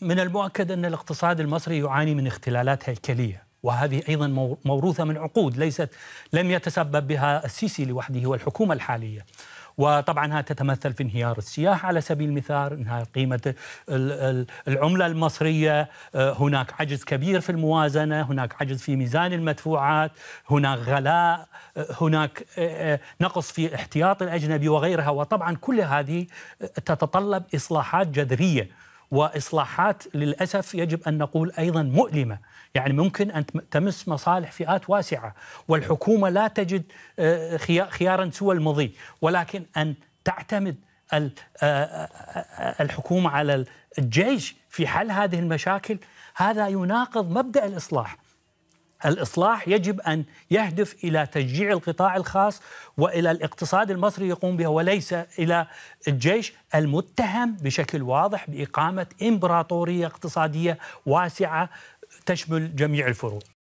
من المؤكد أن الاقتصاد المصري يعاني من اختلالات هيكلية وهذه أيضا موروثة من عقود ليست لم يتسبب بها السيسي لوحده والحكومة الحالية وطبعا تتمثل في انهيار السياح على سبيل المثال انهيار قيمة العملة المصرية آه، هناك عجز كبير في الموازنة هناك عجز في ميزان المدفوعات هناك غلاء آه، هناك آه، نقص في احتياط الأجنبي وغيرها وطبعا كل هذه تتطلب إصلاحات جذرية واصلاحات للاسف يجب ان نقول ايضا مؤلمه، يعني ممكن ان تمس مصالح فئات واسعه، والحكومه لا تجد آه، خيارا سوى المضي، ولكن ان تعتمد آه، آه، الحكومه على الجيش في حل هذه المشاكل هذا يناقض مبدا الاصلاح، الإصلاح يجب أن يهدف إلى تشجيع القطاع الخاص وإلى الاقتصاد المصري يقوم بها وليس إلى الجيش المتهم بشكل واضح بإقامة إمبراطورية اقتصادية واسعة تشمل جميع الفروع